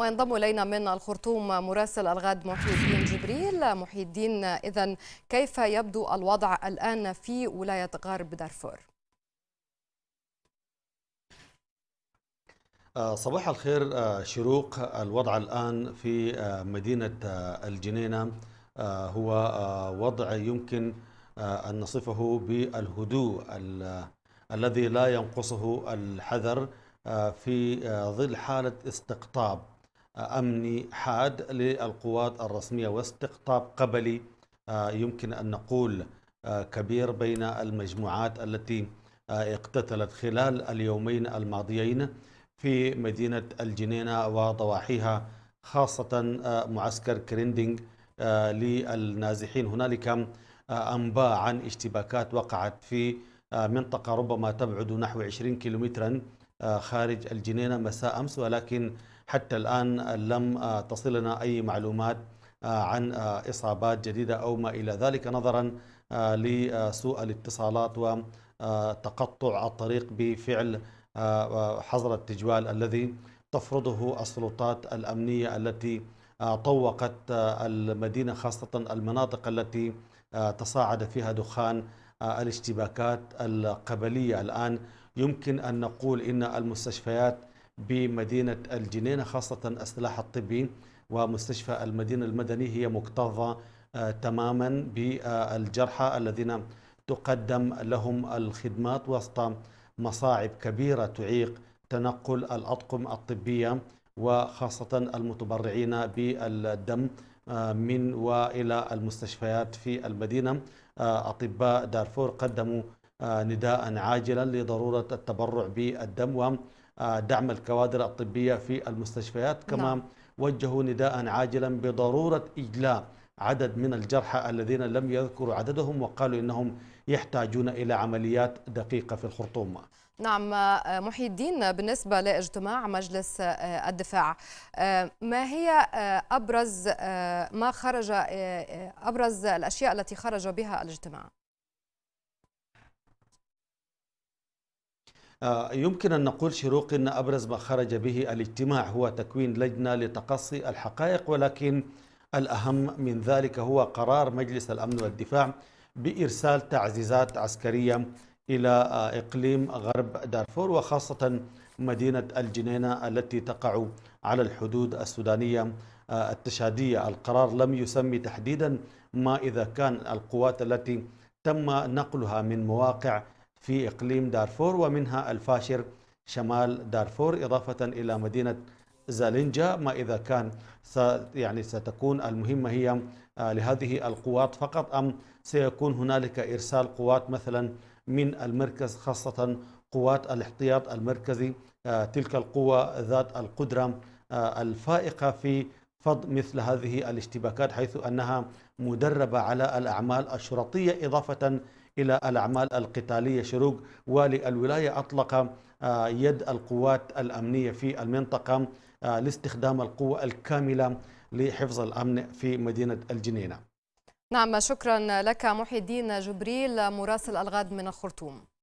وينضم إلينا من الخرطوم مراسل الغد محي الدين جبريل محي الدين إذا كيف يبدو الوضع الآن في ولاية غرب دارفور؟ آه، صباح الخير آه، شروق الوضع الآن في آه، مدينة الجنينة هو وضع يمكن أن نصفه بالهدوء الذي لا ينقصه الحذر في ظل حالة استقطاب أمني حاد للقوات الرسمية واستقطاب قبلي آه، يمكن أن نقول آه، كبير بين المجموعات التي آه، اقتتلت خلال اليومين الماضيين في مدينة الجنينة وضواحيها خاصة معسكر كريندينغ للنازحين هنالك أنباء عن اشتباكات وقعت في منطقة ربما تبعد نحو 20 كيلومترا آه، خارج الجنينة مساء أمس ولكن حتى الآن لم آه، تصلنا أي معلومات آه، عن إصابات جديدة أو ما إلى ذلك نظرا لسوء الاتصالات وتقطع الطريق بفعل حظر التجوال الذي تفرضه السلطات الأمنية التي طوقت المدينة خاصة المناطق التي تصاعد فيها دخان الاشتباكات القبلية الآن يمكن أن نقول إن المستشفيات بمدينة الجنينة خاصة السلاح الطبي ومستشفى المدينة المدني هي مكتظة آه، تماما بالجرحى الذين تقدم لهم الخدمات وسط مصاعب كبيرة تعيق تنقل الأطقم الطبية وخاصة المتبرعين بالدم آه، من وإلى المستشفيات في المدينة آه، أطباء دارفور قدموا آه، نداء عاجلا لضرورة التبرع بالدم ودعم الكوادر الطبية في المستشفيات نعم. كما نعم. وجهوا نداء عاجلا بضرورة إجلاء عدد من الجرحى الذين لم يذكروا عددهم وقالوا إنهم يحتاجون إلى عمليات دقيقة في الخرطوم نعم آه، محي الدين بالنسبة لاجتماع مجلس آه، الدفاع ما هي أبرز ما خرج أبرز الأشياء التي خرج بها الاجتماع؟ آه، يمكن أن نقول شروق أن أبرز ما خرج به الاجتماع هو تكوين لجنة لتقصي الحقائق ولكن الأهم من ذلك هو قرار مجلس الأمن والدفاع بإرسال تعزيزات عسكرية إلى آه، إقليم غرب دارفور وخاصة مدينة الجنينة التي تقع على الحدود السودانية آه، التشادية القرار لم يسمي تحديدا ما إذا كان القوات التي تم نقلها من مواقع في إقليم دارفور ومنها الفاشر شمال دارفور إضافة إلى مدينة زالينجا ما إذا كان يعني ستكون المهمة هي آه، لهذه القوات فقط أم سيكون هنالك إرسال قوات مثلا من المركز خاصة قوات الاحتياط المركزي آه، تلك القوة ذات القدرة آه، الفائقة في فض مثل هذه الاشتباكات حيث أنها مدربة على الأعمال الشرطية إضافة إلى الأعمال القتالية شروق والي الولاية أطلق آه، يد القوات الأمنية في المنطقة آه، لاستخدام القوة الكاملة لحفظ الأمن في مدينة الجنينة نعم شكرا لك محي الدين جبريل مراسل الغد من الخرطوم